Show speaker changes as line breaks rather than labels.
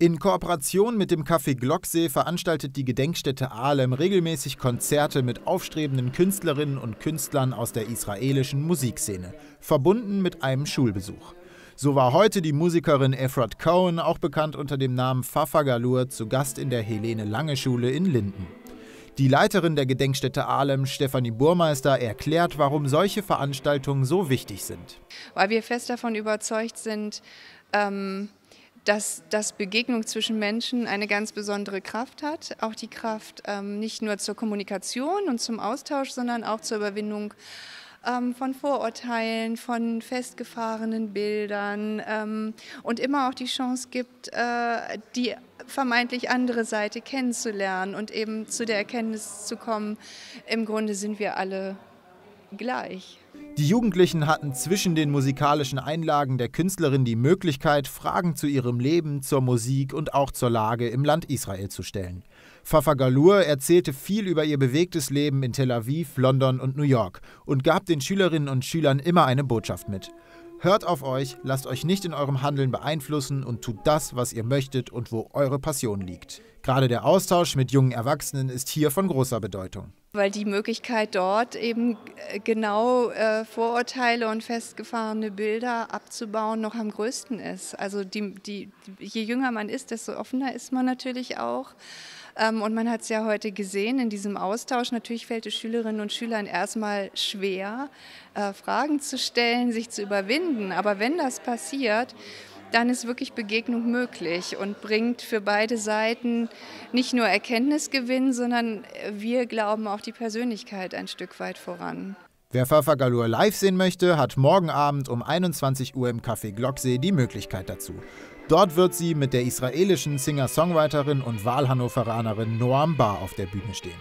In Kooperation mit dem Café Glocksee veranstaltet die Gedenkstätte Ahlem regelmäßig Konzerte mit aufstrebenden Künstlerinnen und Künstlern aus der israelischen Musikszene, verbunden mit einem Schulbesuch. So war heute die Musikerin Efrat Cohen, auch bekannt unter dem Namen Fafa Galur, zu Gast in der Helene Lange Schule in Linden. Die Leiterin der Gedenkstätte Ahlem, Stefanie Burmeister, erklärt, warum solche Veranstaltungen so wichtig sind.
Weil wir fest davon überzeugt sind, ähm dass, dass Begegnung zwischen Menschen eine ganz besondere Kraft hat. Auch die Kraft ähm, nicht nur zur Kommunikation und zum Austausch, sondern auch zur Überwindung ähm, von Vorurteilen, von festgefahrenen Bildern ähm, und immer auch die Chance gibt, äh, die vermeintlich andere Seite kennenzulernen und eben zu der Erkenntnis zu kommen, im Grunde sind wir alle gleich.
Die Jugendlichen hatten zwischen den musikalischen Einlagen der Künstlerin die Möglichkeit, Fragen zu ihrem Leben, zur Musik und auch zur Lage im Land Israel zu stellen. Fafa Galur erzählte viel über ihr bewegtes Leben in Tel Aviv, London und New York und gab den Schülerinnen und Schülern immer eine Botschaft mit. Hört auf euch, lasst euch nicht in eurem Handeln beeinflussen und tut das, was ihr möchtet und wo eure Passion liegt. Gerade der Austausch mit jungen Erwachsenen ist hier von großer Bedeutung.
Weil die Möglichkeit dort eben äh, genau äh, Vorurteile und festgefahrene Bilder abzubauen noch am größten ist. Also die, die, je jünger man ist, desto offener ist man natürlich auch. Ähm, und man hat es ja heute gesehen in diesem Austausch. Natürlich fällt es Schülerinnen und Schülern erstmal schwer, äh, Fragen zu stellen, sich zu überwinden. Aber wenn das passiert, dann ist wirklich Begegnung möglich und bringt für beide Seiten nicht nur Erkenntnisgewinn, sondern wir glauben auch die Persönlichkeit ein Stück weit voran.
Wer Fafa Galur live sehen möchte, hat morgen Abend um 21 Uhr im Café Glocksee die Möglichkeit dazu. Dort wird sie mit der israelischen Singer-Songwriterin und Wahlhannoveranerin Noam Bar auf der Bühne stehen.